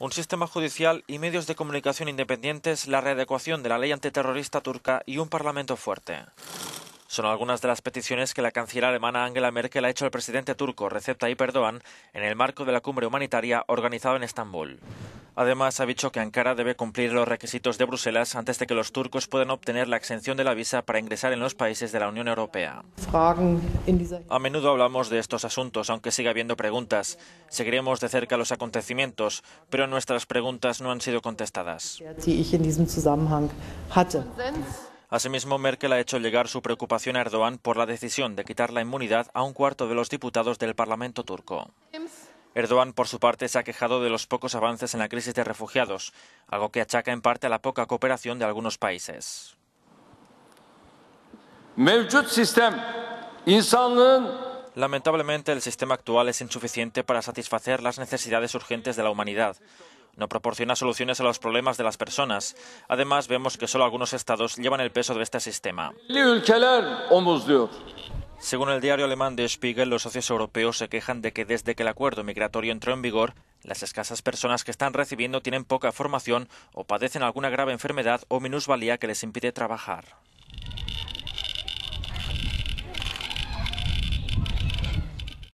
un sistema judicial y medios de comunicación independientes, la readecuación de la ley antiterrorista turca y un parlamento fuerte. Son algunas de las peticiones que la canciller alemana Angela Merkel ha hecho al presidente turco Recep Tayyip Erdogan en el marco de la cumbre humanitaria organizada en Estambul. Además, ha dicho que Ankara debe cumplir los requisitos de Bruselas antes de que los turcos puedan obtener la exención de la visa para ingresar en los países de la Unión Europea. A menudo hablamos de estos asuntos, aunque siga habiendo preguntas. Seguiremos de cerca los acontecimientos, pero nuestras preguntas no han sido contestadas. Asimismo, Merkel ha hecho llegar su preocupación a Erdogan por la decisión de quitar la inmunidad a un cuarto de los diputados del Parlamento turco. Erdogan, por su parte, se ha quejado de los pocos avances en la crisis de refugiados, algo que achaca en parte a la poca cooperación de algunos países. Lamentablemente, el sistema actual es insuficiente para satisfacer las necesidades urgentes de la humanidad. No proporciona soluciones a los problemas de las personas. Además, vemos que solo algunos estados llevan el peso de este sistema. Según el diario alemán de Spiegel, los socios europeos se quejan de que desde que el acuerdo migratorio entró en vigor, las escasas personas que están recibiendo tienen poca formación o padecen alguna grave enfermedad o minusvalía que les impide trabajar.